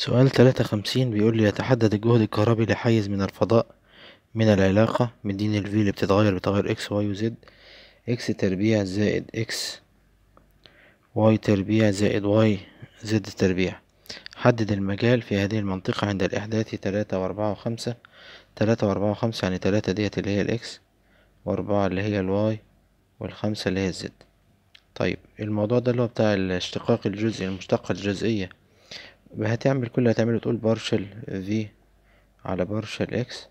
سؤال 53 بيقول لي يتحدد الجهد الكهربي لحيز من الفضاء من العلاقة مدين ال اللي بتتغير بتغير اكس واي وزد اكس تربيع زائد اكس واي تربيع زائد واي زد تربيع حدد المجال في هذه المنطقة عند الإحداث تلاتة وأربعة وخمسة تلاتة وأربعة وخمسة يعني تلاتة ديت اللي هي الإكس وأربعة اللي هي الواي والخمسة اللي هي الزد طيب الموضوع ده اللي هو بتاع الاشتقاق الجزئي المشتقة الجزئية هتعمل كل اللي هتعمله تقول بارشل في على بارشل اكس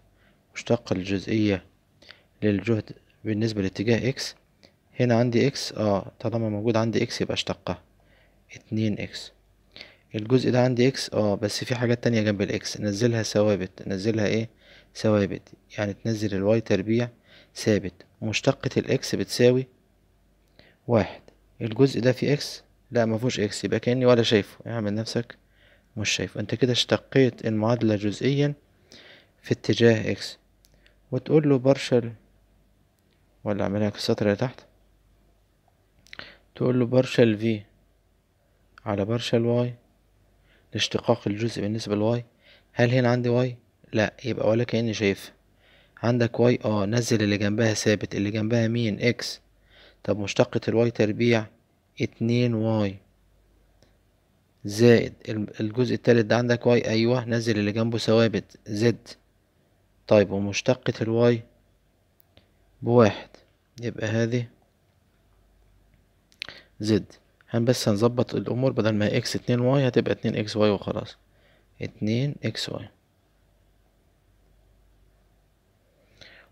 مشتق الجزئية للجهد بالنسبة لاتجاه اكس هنا عندي اكس اه طالما موجود عندي اكس يبقى اشتقها اتنين اكس الجزء ده عندي اكس اه بس في حاجات تانية جنب الاكس نزلها ثوابت نزلها ايه ثوابت يعني تنزل الواي تربيع ثابت مشتقة الاكس بتساوي واحد الجزء ده فيه اكس لا مفهوش اكس يبقى كأني ولا شايفه اعمل نفسك مش شايفه انت كده اشتقيت المعادلة جزئيا في اتجاه اكس وتقول له بارشل ولا اعملها في السطر اللي تحت تقول له بارشل في على بارشل واي الاشتقاق الجزء بالنسبة لواي هل هنا عندي واي لا يبقى ولا كأني شايف عندك واي اه نزل اللي جنبها ثابت اللي جنبها مين اكس طب مشتقة الواي تربيع اتنين واي زائد الجزء التالت ده عندك واي أيوه نزل اللي جنبه ثوابت زد طيب ومشتقة الواي بواحد يبقى هذه زد هن بس هنظبط الأمور بدل ما هي اكس اتنين واي هتبقى اتنين اكس واي وخلاص اتنين اكس واي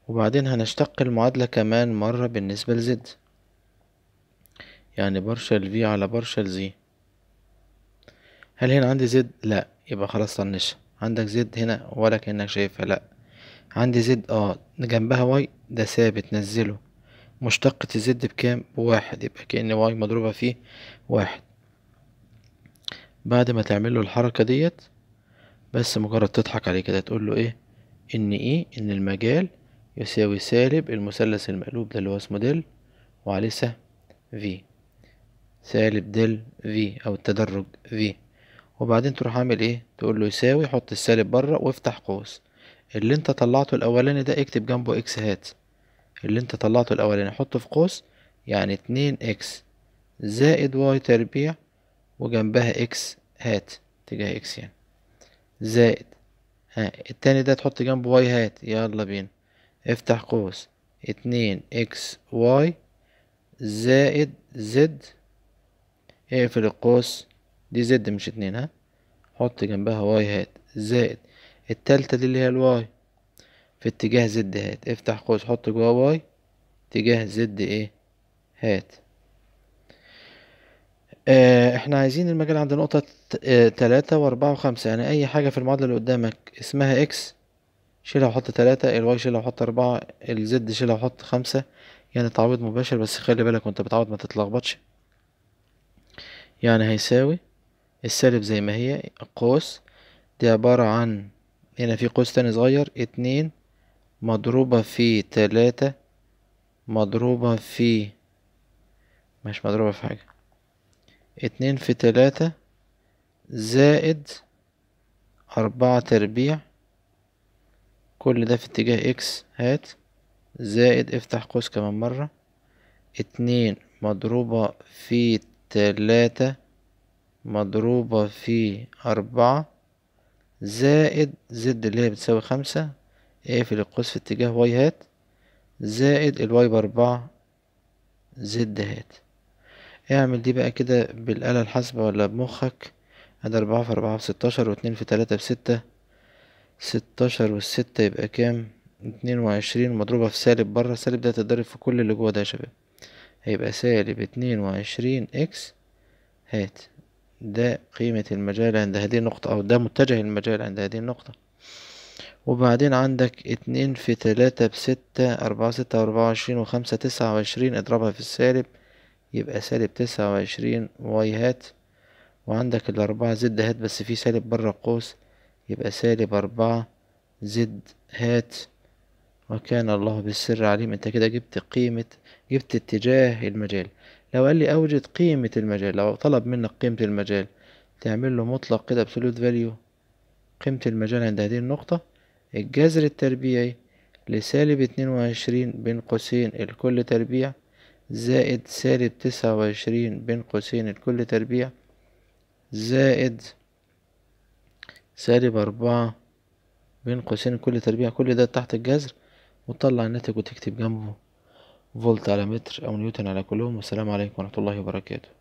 وبعدين هنشتق المعادلة كمان مرة بالنسبة لزد يعني برشل في على برشل زي هل هنا عندي زد لا يبقى خلاص طنشها عندك زد هنا ولا كأنك شايفها لا عندي زد اه جنبها واي ده ثابت نزله مشتقة الزد بكام بواحد يبقى كأن واي مضروبة فيه واحد بعد ما تعمل له الحركة ديت بس مجرد تضحك عليه كده تقول له ايه ان ايه ان المجال يساوي سالب المثلث المقلوب ده اللي هو اسمه دل وعليه سهم في سالب دل في او التدرج في وبعدين تروح عامل ايه تقول له يساوي حط السالب بره وافتح قوس اللي انت طلعته الاولاني ده اكتب جنبه اكس هات اللي انت طلعته الاولاني حطه في قوس يعني اتنين اكس زائد واي تربيع وجنبها اكس هات تجاه اكس يعني زائد ها التاني ده تحط جنبه واي هات يلا بينا افتح قوس اتنين اكس واي زائد زد اقفل القوس دي زد مش اتنين ها حط جنبها واي هات زائد التالتة دي اللي هي الواي في اتجاه زد هات افتح قوس حط جواه واي اتجاه زد ايه هات آه، احنا عايزين المجال عند نقطة آه، تلاتة واربعة وخمسة يعني اي حاجة في المعادلة اللي قدامك اسمها اكس شيلها وحط تلاتة الواي شيلها وحط اربعة الزد شيلها وحط خمسة يعني تعويض مباشر بس خلي بالك وانت بتعوض ما تتلخبطش يعني هيساوي السالب زي ما هي قوس دي عبارة عن هنا في قوس تاني صغير اتنين مضروبة في تلاتة مضروبة في مش مضروبة في حاجة اتنين في تلاتة زائد أربعة تربيع كل ده في اتجاه اكس هات زائد افتح قوس كمان مرة اتنين مضروبة في تلاتة مضروبة في أربعة زائد زد اللي هي بتساوي خمسة اقفل القوس في اتجاه واي هات زائد الواي بأربعة زد هات اعمل دي بقى كده بالآلة الحاسبة ولا بمخك ادي أربعة في أربعة في ستاشر واتنين في تلاتة بستة ستاشر والستة يبقى كام اتنين وعشرين مضروبة في سالب بره سالب ده هتتضرب في كل اللي جوه ده يا شباب هيبقى سالب اتنين وعشرين اكس هات ده قيمة المجال عند هذه النقطة أو ده متجه المجال عند هذه النقطة وبعدين عندك اتنين في تلاتة بستة أربعة ستة وأربعة وعشرين وخمسة تسعة وعشرين اضربها في السالب يبقى سالب تسعة وعشرين واي هات وعندك الأربعة زد هات بس في سالب بره القوس يبقى سالب أربعة زد هات وكان الله بالسر عليم انت كده جبت قيمة جبت اتجاه المجال لو قال لي اوجد قيمة المجال لو طلب منك قيمة المجال تعمل له مطلق كده absolute value قيمة المجال عند هذه النقطة الجذر التربيعي لسالب اتنين وعشرين بين قوسين الكل تربيع زائد سالب تسعة وعشرين بين قوسين الكل تربيع زائد سالب أربعة بين قوسين الكل تربيع كل ده تحت الجذر وتطلع الناتج وتكتب جنبه فولت على متر أو نيوتن على كلهم والسلام عليكم ورحمة الله وبركاته